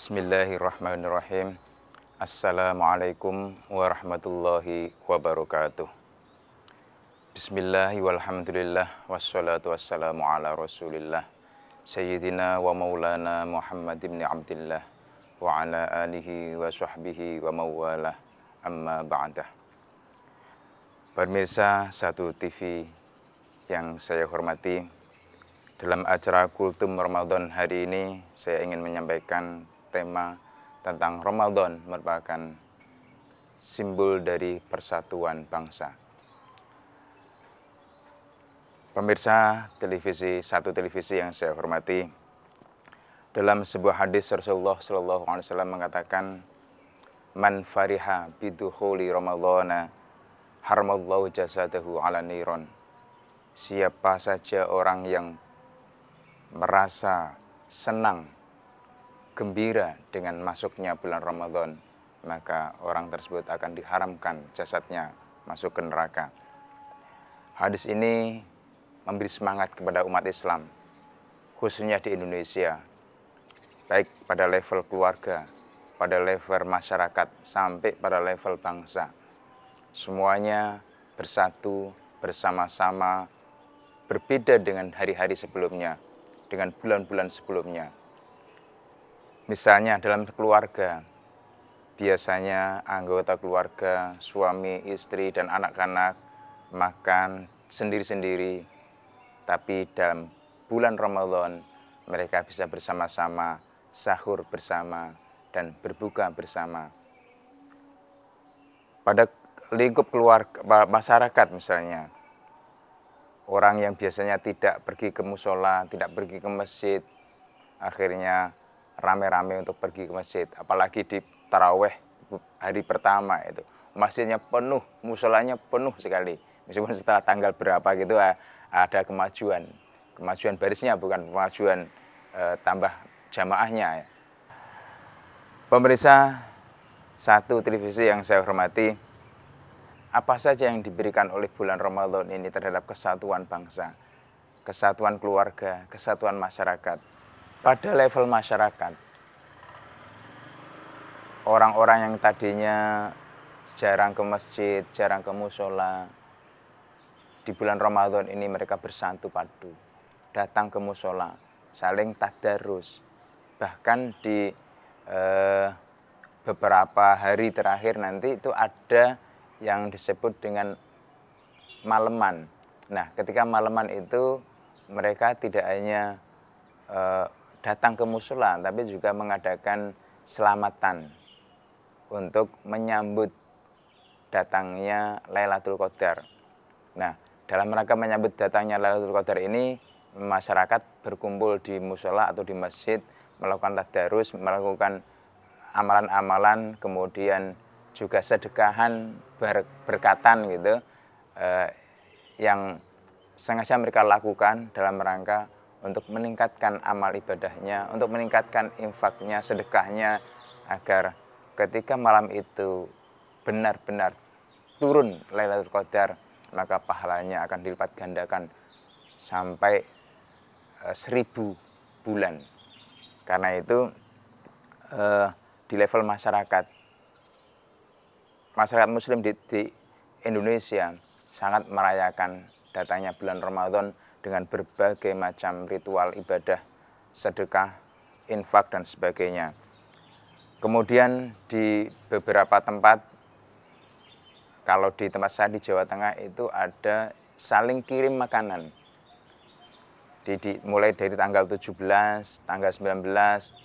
Bismillahirrahmanirrahim. Assalamualaikum warahmatullahi wabarakatuh. Bismillahirrahmanirrahim. walhamdulillah wassalatu wassalamu ala rasulillah Sayyidina wa maulana Muhammad ibn Abdillah wa ala alihi wa sahbihi wa mawalah amma ba'dah Pemirsa Satu TV yang saya hormati, dalam acara Kultum Ramadan hari ini, saya ingin menyampaikan tema tentang Ramadan merupakan simbol dari persatuan bangsa. Pemirsa televisi, satu televisi yang saya hormati, dalam sebuah hadis Rasulullah Shallallahu Alaihi Wasallam mengatakan, "Man fariha biduhuli Ramadana, harmallahu jasadahu ala niron." Siapa saja orang yang merasa senang gembira dengan masuknya bulan Ramadan, maka orang tersebut akan diharamkan jasadnya masuk ke neraka. Hadis ini memberi semangat kepada umat Islam, khususnya di Indonesia, baik pada level keluarga, pada level masyarakat, sampai pada level bangsa. Semuanya bersatu, bersama-sama, berbeda dengan hari-hari sebelumnya, dengan bulan-bulan sebelumnya. Misalnya dalam keluarga, biasanya anggota keluarga, suami, istri, dan anak-anak makan sendiri-sendiri. Tapi dalam bulan Ramadan, mereka bisa bersama-sama, sahur bersama, dan berbuka bersama. Pada lingkup keluarga, masyarakat misalnya, orang yang biasanya tidak pergi ke musola, tidak pergi ke masjid, akhirnya rame-rame untuk pergi ke masjid. Apalagi di taraweh hari pertama itu. Masjidnya penuh, musolanya penuh sekali. Meskipun setelah tanggal berapa gitu eh, ada kemajuan. Kemajuan barisnya bukan kemajuan e, tambah jamaahnya. Pemeriksa satu televisi yang saya hormati, apa saja yang diberikan oleh bulan Ramadan ini terhadap kesatuan bangsa, kesatuan keluarga, kesatuan masyarakat, pada level masyarakat orang-orang yang tadinya jarang ke masjid, jarang ke musola, di bulan Ramadan ini mereka bersatu padu, datang ke musola, saling tadarus, bahkan di eh, beberapa hari terakhir nanti itu ada yang disebut dengan maleman. Nah, ketika maleman itu mereka tidak hanya eh, datang ke musola, tapi juga mengadakan selamatan untuk menyambut datangnya Lailatul Qadar. Nah, dalam rangka menyambut datangnya Lailatul Qadar ini, masyarakat berkumpul di musola atau di masjid, melakukan tadarus, melakukan amalan-amalan, kemudian juga sedekahan, ber, berkatan gitu, eh, yang sengaja mereka lakukan dalam rangka untuk meningkatkan amal ibadahnya, untuk meningkatkan infaknya, sedekahnya, agar ketika malam itu benar-benar turun Lailatul Qadar, maka pahalanya akan dilipat gandakan sampai eh, seribu bulan. Karena itu eh, di level masyarakat, masyarakat muslim di, Indonesia sangat merayakan datanya bulan Ramadan dengan berbagai macam ritual ibadah, sedekah, infak, dan sebagainya. Kemudian di beberapa tempat, kalau di tempat saya di Jawa Tengah itu ada saling kirim makanan. Di, di, mulai dari tanggal 17, tanggal 19, 21,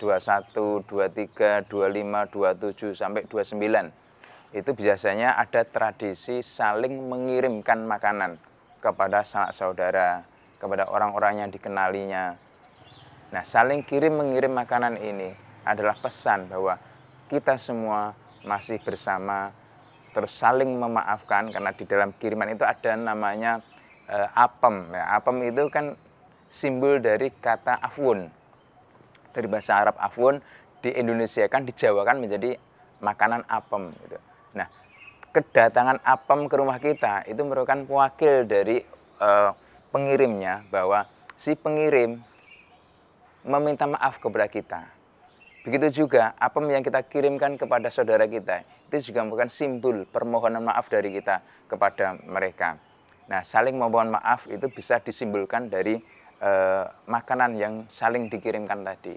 23, 25, 27, sampai 29. Itu biasanya ada tradisi saling mengirimkan makanan kepada saudara saudara, kepada orang-orang yang dikenalinya. Nah, saling kirim mengirim makanan ini adalah pesan bahwa kita semua masih bersama terus saling memaafkan karena di dalam kiriman itu ada namanya e, apem. Ya, apem itu kan simbol dari kata afun. Dari bahasa Arab afun di Indonesia kan dijawakan menjadi makanan apem gitu. Nah, kedatangan apem ke rumah kita itu merupakan wakil dari uh, pengirimnya bahwa si pengirim meminta maaf kepada kita. Begitu juga apa yang kita kirimkan kepada saudara kita itu juga merupakan simbol permohonan maaf dari kita kepada mereka. Nah, saling memohon maaf itu bisa disimbolkan dari eh, makanan yang saling dikirimkan tadi.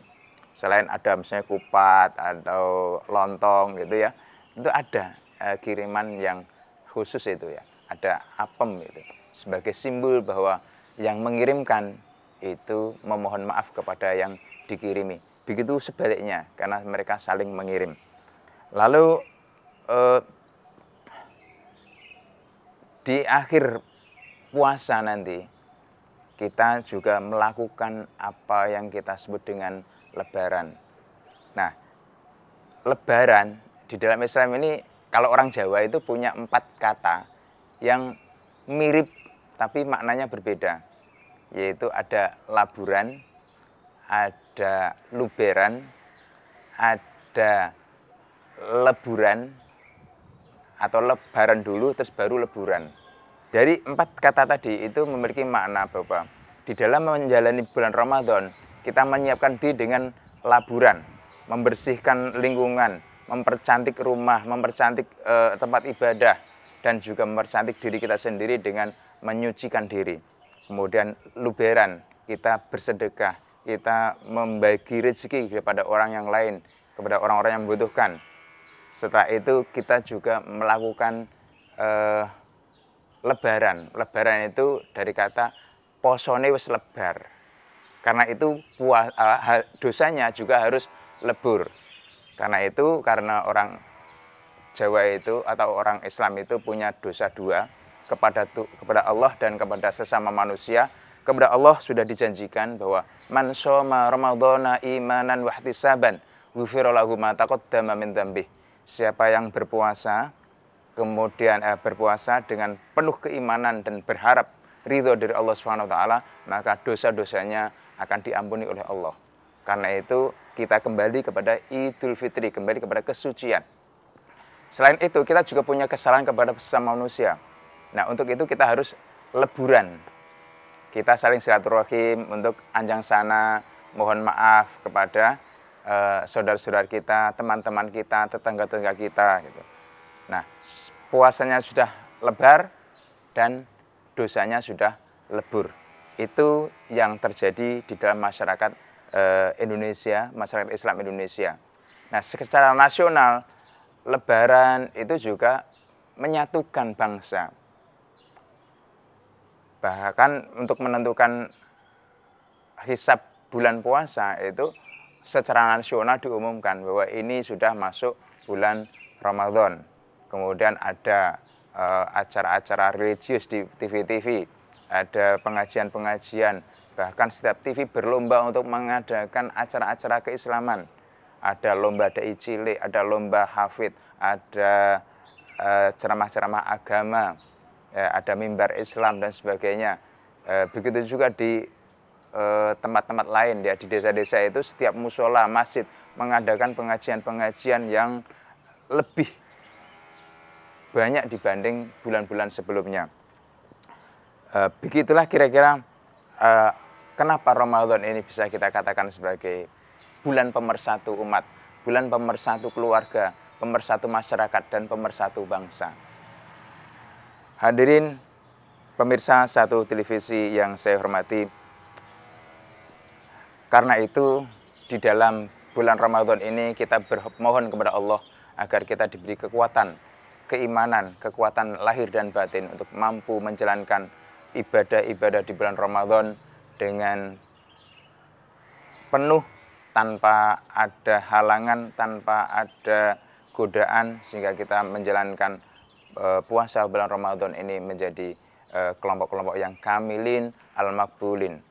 Selain ada misalnya kupat atau lontong gitu ya, itu ada eh, kiriman yang khusus itu ya, ada apem itu sebagai simbol bahwa yang mengirimkan itu memohon maaf kepada yang dikirimi. Begitu sebaliknya, karena mereka saling mengirim. Lalu eh, di akhir puasa nanti, kita juga melakukan apa yang kita sebut dengan lebaran. Nah, lebaran di dalam Islam ini, kalau orang Jawa itu punya empat kata yang mirip tapi maknanya berbeda yaitu ada laburan, ada luberan, ada leburan atau lebaran dulu terus baru leburan. Dari empat kata tadi itu memiliki makna Bapak. Di dalam menjalani bulan Ramadan, kita menyiapkan diri dengan laburan, membersihkan lingkungan, mempercantik rumah, mempercantik e, tempat ibadah, dan juga mempercantik diri kita sendiri dengan menyucikan diri kemudian luberan, kita bersedekah, kita membagi rezeki kepada orang yang lain, kepada orang-orang yang membutuhkan. Setelah itu kita juga melakukan eh, lebaran. Lebaran itu dari kata posone wis lebar. Karena itu eh, dosanya juga harus lebur. Karena itu karena orang Jawa itu atau orang Islam itu punya dosa dua, kepada kepada Allah dan kepada sesama manusia kepada Allah sudah dijanjikan bahwa man shoma ramadhana imanan wahtisaban saban ma taqaddama min Siapa yang berpuasa kemudian eh, berpuasa dengan penuh keimanan dan berharap ridho dari Allah Subhanahu wa taala, maka dosa-dosanya akan diampuni oleh Allah. Karena itu kita kembali kepada Idul Fitri, kembali kepada kesucian. Selain itu, kita juga punya kesalahan kepada sesama manusia Nah untuk itu kita harus leburan. Kita saling silaturahim untuk anjang sana, mohon maaf kepada eh, saudara-saudara eh, kita, teman-teman kita, tetangga-tetangga kita. Gitu. Nah puasanya sudah lebar dan dosanya sudah lebur. Itu yang terjadi di dalam masyarakat eh, Indonesia, masyarakat Islam Indonesia. Nah secara nasional Lebaran itu juga menyatukan bangsa Bahkan untuk menentukan hisab bulan puasa itu secara nasional diumumkan bahwa ini sudah masuk bulan Ramadan. Kemudian ada eh, acara-acara uh, religius di TV-TV, ada pengajian-pengajian, bahkan setiap TV berlomba untuk mengadakan acara-acara keislaman. Ada lomba dai cilik, ada lomba hafid, ada eh, ceramah-ceramah uh, ceramah -ceramah agama, Ya, ada mimbar Islam dan sebagainya. Ya, begitu juga di eh, tempat-tempat lain ya di desa-desa itu setiap musola, masjid mengadakan pengajian-pengajian yang lebih banyak dibanding bulan-bulan sebelumnya. Eh, begitulah kira-kira eh, kenapa Ramadan ini bisa kita katakan sebagai bulan pemersatu umat, bulan pemersatu keluarga, pemersatu masyarakat dan pemersatu bangsa. Hadirin pemirsa satu televisi yang saya hormati, karena itu di dalam bulan Ramadan ini kita bermohon kepada Allah agar kita diberi kekuatan, keimanan, kekuatan lahir dan batin untuk mampu menjalankan ibadah-ibadah di bulan Ramadan dengan penuh tanpa ada halangan, tanpa ada godaan sehingga kita menjalankan Eh, puasa bulan Ramadan ini menjadi eh, kelompok-kelompok yang kamilin al-makbulin.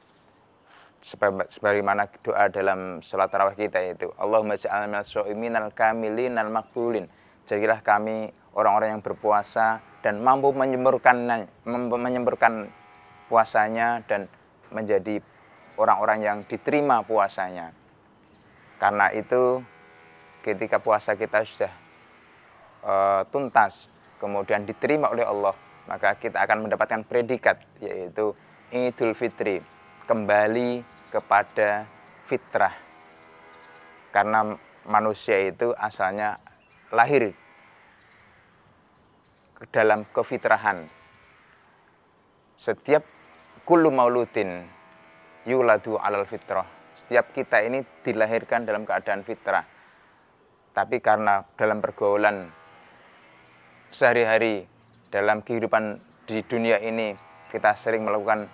Sebagaimana doa dalam sholat tarawih kita itu Allahumma ja'al minal al-kamilin al-makbulin. Jadilah kami orang-orang yang berpuasa dan mampu menyemburkan menyemburkan puasanya dan menjadi orang-orang yang diterima puasanya. Karena itu ketika puasa kita sudah uh, tuntas kemudian diterima oleh Allah, maka kita akan mendapatkan predikat yaitu Idul Fitri, kembali kepada fitrah. Karena manusia itu asalnya lahir ke dalam kefitrahan. Setiap kullu mauludin yuladu alal fitrah. Setiap kita ini dilahirkan dalam keadaan fitrah. Tapi karena dalam pergaulan sehari-hari dalam kehidupan di dunia ini kita sering melakukan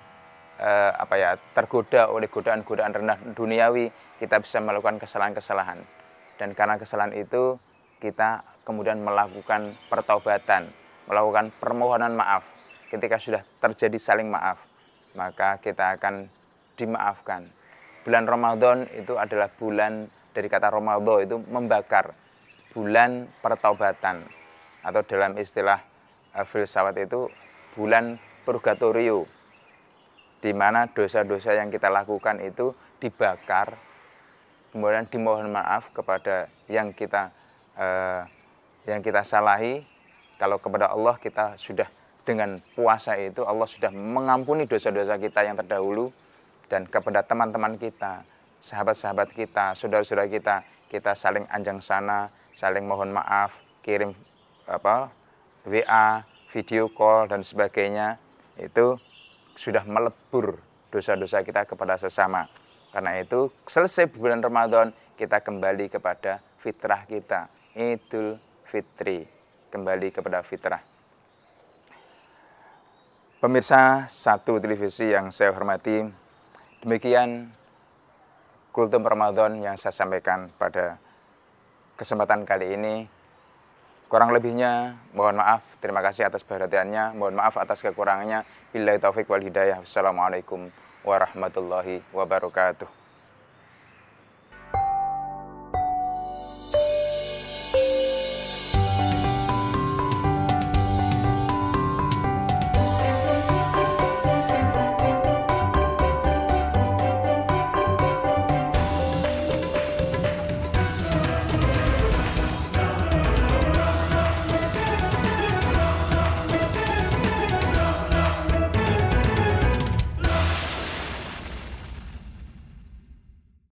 eh, apa ya tergoda oleh godaan-godaan rendah duniawi kita bisa melakukan kesalahan-kesalahan dan karena kesalahan itu kita kemudian melakukan pertobatan melakukan permohonan maaf ketika sudah terjadi saling maaf maka kita akan dimaafkan bulan Ramadan itu adalah bulan dari kata Ramadan itu membakar bulan pertobatan atau dalam istilah eh, filsafat itu bulan purgatorio di mana dosa-dosa yang kita lakukan itu dibakar kemudian dimohon maaf kepada yang kita eh, yang kita salahi kalau kepada Allah kita sudah dengan puasa itu Allah sudah mengampuni dosa-dosa kita yang terdahulu dan kepada teman-teman kita, sahabat-sahabat kita, saudara-saudara kita, kita saling anjang sana, saling mohon maaf, kirim apa WA, video call dan sebagainya itu sudah melebur dosa-dosa kita kepada sesama. Karena itu selesai bulan Ramadan kita kembali kepada fitrah kita, Idul Fitri, kembali kepada fitrah. Pemirsa satu televisi yang saya hormati, demikian kultum Ramadan yang saya sampaikan pada kesempatan kali ini. Kurang lebihnya, mohon maaf. Terima kasih atas perhatiannya. Mohon maaf atas kekurangannya. Bila taufik wal hidayah. Wassalamualaikum warahmatullahi wabarakatuh.